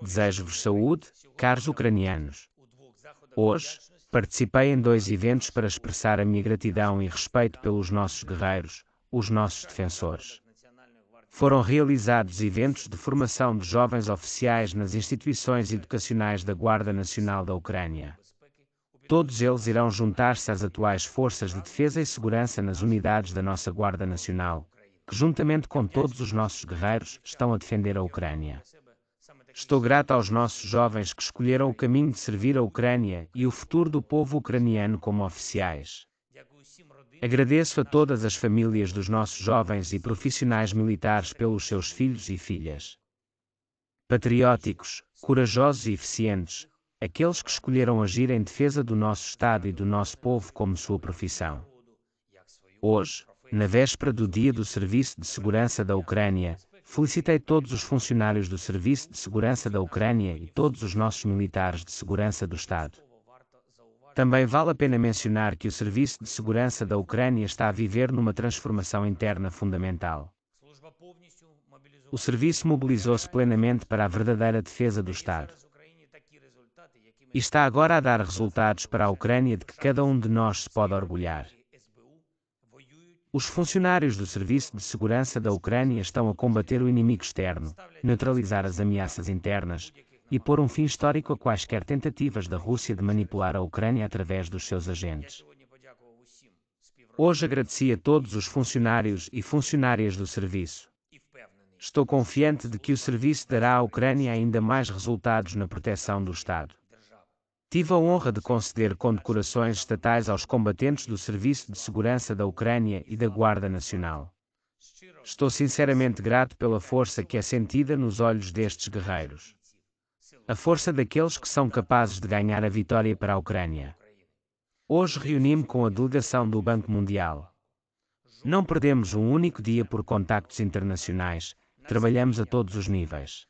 Desejo-vos saúde, caros ucranianos. Hoje, participei em dois eventos para expressar a minha gratidão e respeito pelos nossos guerreiros, os nossos defensores. Foram realizados eventos de formação de jovens oficiais nas instituições educacionais da Guarda Nacional da Ucrânia. Todos eles irão juntar-se às atuais forças de defesa e segurança nas unidades da nossa Guarda Nacional, que, juntamente com todos os nossos guerreiros, estão a defender a Ucrânia. Estou grato aos nossos jovens que escolheram o caminho de servir a Ucrânia e o futuro do povo ucraniano como oficiais. Agradeço a todas as famílias dos nossos jovens e profissionais militares pelos seus filhos e filhas. Patrióticos, corajosos e eficientes, aqueles que escolheram agir em defesa do nosso Estado e do nosso povo como sua profissão. Hoje, na véspera do Dia do Serviço de Segurança da Ucrânia, Felicitei todos os funcionários do Serviço de Segurança da Ucrânia e todos os nossos militares de segurança do Estado. Também vale a pena mencionar que o Serviço de Segurança da Ucrânia está a viver numa transformação interna fundamental. O serviço mobilizou-se plenamente para a verdadeira defesa do Estado. E está agora a dar resultados para a Ucrânia de que cada um de nós se pode orgulhar. Os funcionários do Serviço de Segurança da Ucrânia estão a combater o inimigo externo, neutralizar as ameaças internas e pôr um fim histórico a quaisquer tentativas da Rússia de manipular a Ucrânia através dos seus agentes. Hoje agradeci a todos os funcionários e funcionárias do serviço. Estou confiante de que o serviço dará à Ucrânia ainda mais resultados na proteção do Estado. Tive a honra de conceder condecorações estatais aos combatentes do Serviço de Segurança da Ucrânia e da Guarda Nacional. Estou sinceramente grato pela força que é sentida nos olhos destes guerreiros. A força daqueles que são capazes de ganhar a vitória para a Ucrânia. Hoje reuni-me com a delegação do Banco Mundial. Não perdemos um único dia por contactos internacionais, trabalhamos a todos os níveis.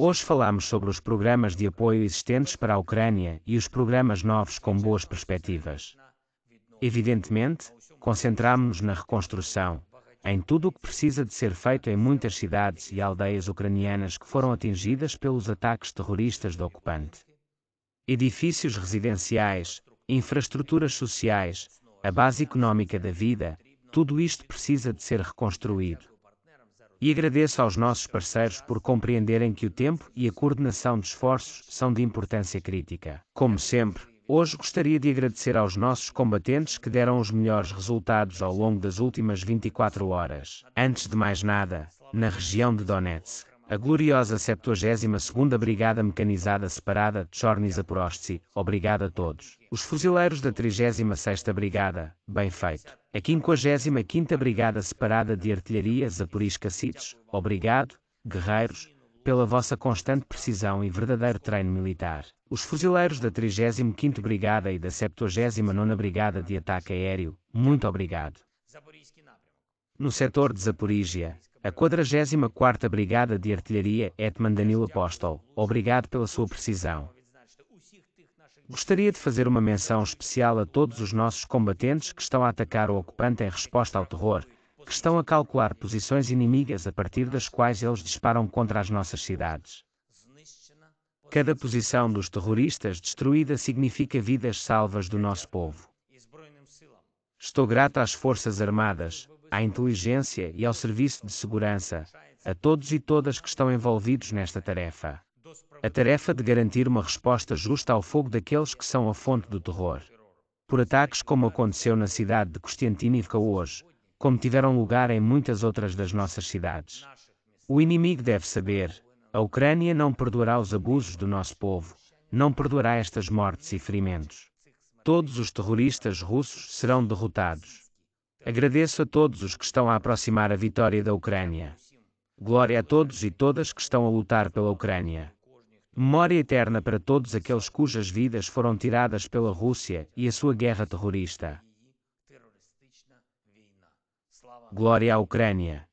Hoje falamos sobre os programas de apoio existentes para a Ucrânia e os programas novos com boas perspectivas. Evidentemente, concentramos-nos na reconstrução, em tudo o que precisa de ser feito em muitas cidades e aldeias ucranianas que foram atingidas pelos ataques terroristas do ocupante. Edifícios residenciais, infraestruturas sociais, a base económica da vida, tudo isto precisa de ser reconstruído e agradeço aos nossos parceiros por compreenderem que o tempo e a coordenação de esforços são de importância crítica. Como sempre, hoje gostaria de agradecer aos nossos combatentes que deram os melhores resultados ao longo das últimas 24 horas. Antes de mais nada, na região de Donetsk, a gloriosa 72ª Brigada Mecanizada Separada de Chornis a obrigado a todos. Os fuzileiros da 36ª Brigada, bem feito. A 55ª Brigada Separada de Artilharia Zaporisca Cites, obrigado, guerreiros, pela vossa constante precisão e verdadeiro treino militar. Os fuzileiros da 35ª Brigada e da 79ª Brigada de Ataque Aéreo, muito obrigado. No setor de Zaporígia, a 44ª Brigada de Artilharia Hetman Danilo Apóstol, obrigado pela sua precisão. Gostaria de fazer uma menção especial a todos os nossos combatentes que estão a atacar o ocupante em resposta ao terror, que estão a calcular posições inimigas a partir das quais eles disparam contra as nossas cidades. Cada posição dos terroristas destruída significa vidas salvas do nosso povo. Estou grato às Forças Armadas, à inteligência e ao serviço de segurança, a todos e todas que estão envolvidos nesta tarefa. A tarefa de garantir uma resposta justa ao fogo daqueles que são a fonte do terror. Por ataques como aconteceu na cidade de Constantinivka hoje, como tiveram lugar em muitas outras das nossas cidades. O inimigo deve saber: a Ucrânia não perdoará os abusos do nosso povo, não perdoará estas mortes e ferimentos. Todos os terroristas russos serão derrotados. Agradeço a todos os que estão a aproximar a vitória da Ucrânia. Glória a todos e todas que estão a lutar pela Ucrânia. Memória eterna para todos aqueles cujas vidas foram tiradas pela Rússia e a sua guerra terrorista. Glória à Ucrânia.